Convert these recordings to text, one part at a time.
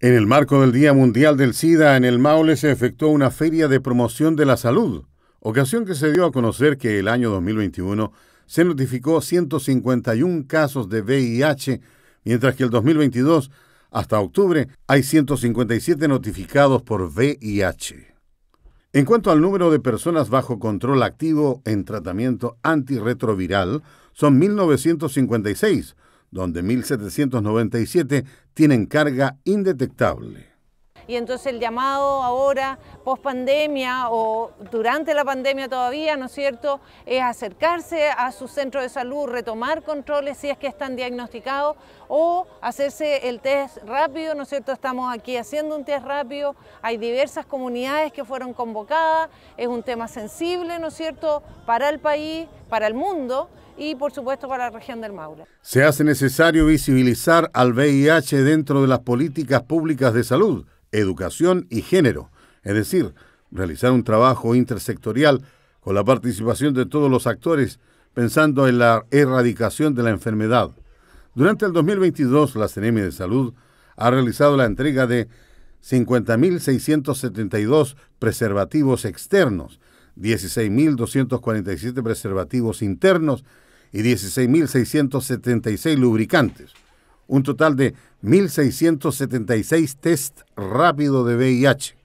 En el marco del Día Mundial del SIDA, en el Maule se efectuó una feria de promoción de la salud, ocasión que se dio a conocer que el año 2021 se notificó 151 casos de VIH, mientras que el 2022, hasta octubre, hay 157 notificados por VIH. En cuanto al número de personas bajo control activo en tratamiento antirretroviral, son 1956 donde 1797 tienen carga indetectable y entonces el llamado ahora, post pandemia o durante la pandemia todavía, ¿no es cierto?, es acercarse a su centro de salud, retomar controles si es que están diagnosticados o hacerse el test rápido, ¿no es cierto?, estamos aquí haciendo un test rápido, hay diversas comunidades que fueron convocadas, es un tema sensible, ¿no es cierto?, para el país, para el mundo y por supuesto para la región del Maule. Se hace necesario visibilizar al VIH dentro de las políticas públicas de salud educación y género, es decir, realizar un trabajo intersectorial con la participación de todos los actores pensando en la erradicación de la enfermedad. Durante el 2022, la CNM de Salud ha realizado la entrega de 50.672 preservativos externos, 16.247 preservativos internos y 16.676 lubricantes un total de 1.676 test rápido de VIH.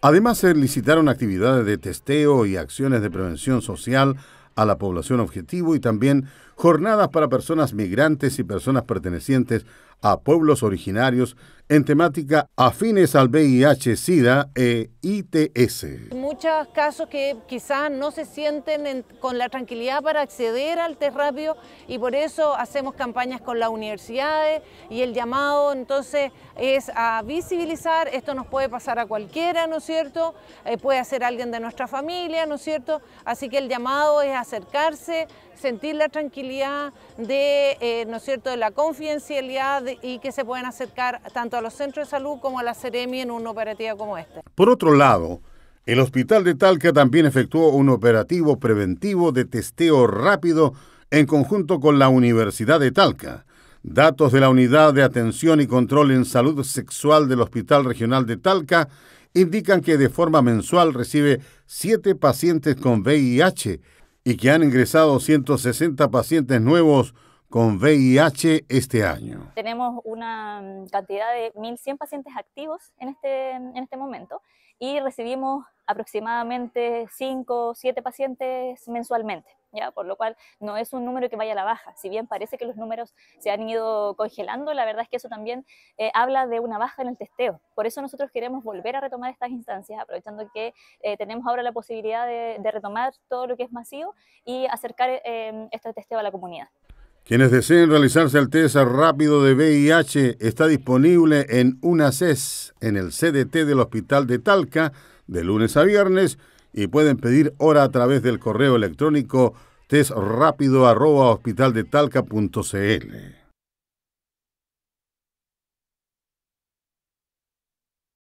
Además, se licitaron actividades de testeo y acciones de prevención social a la población objetivo y también jornadas para personas migrantes y personas pertenecientes a pueblos originarios en temática afines al VIH, SIDA e ITS. Muchos casos que quizás no se sienten con la tranquilidad para acceder al TERRAPIO y por eso hacemos campañas con las universidades y el llamado entonces es a visibilizar, esto nos puede pasar a cualquiera, ¿no es cierto? Eh, puede ser alguien de nuestra familia, ¿no es cierto? Así que el llamado es acercarse, sentir la tranquilidad de, eh, ¿no es cierto?, de la confidencialidad y que se pueden acercar tanto a los centros de salud como a la Ceremi en una operativa como esta. Por otro lado, el hospital de Talca también efectuó un operativo preventivo de testeo rápido en conjunto con la Universidad de Talca. Datos de la Unidad de Atención y Control en Salud Sexual del Hospital Regional de Talca indican que de forma mensual recibe siete pacientes con VIH, y que han ingresado 160 pacientes nuevos con VIH este año? Tenemos una mm, cantidad de 1.100 pacientes activos en este, mm, en este momento y recibimos aproximadamente 5 o 7 pacientes mensualmente. ¿Ya? Por lo cual no es un número que vaya a la baja. Si bien parece que los números se han ido congelando, la verdad es que eso también eh, habla de una baja en el testeo. Por eso nosotros queremos volver a retomar estas instancias, aprovechando que eh, tenemos ahora la posibilidad de, retomar todo lo que es masivo y acercar eh, em, este testeo a la comunidad. Quienes deseen realizarse el test rápido de VIH está disponible en una CES en el CDT del Hospital de Talca, de lunes a viernes, y pueden pedir hora a través del correo electrónico testrapido.hospitaldetalca.cl.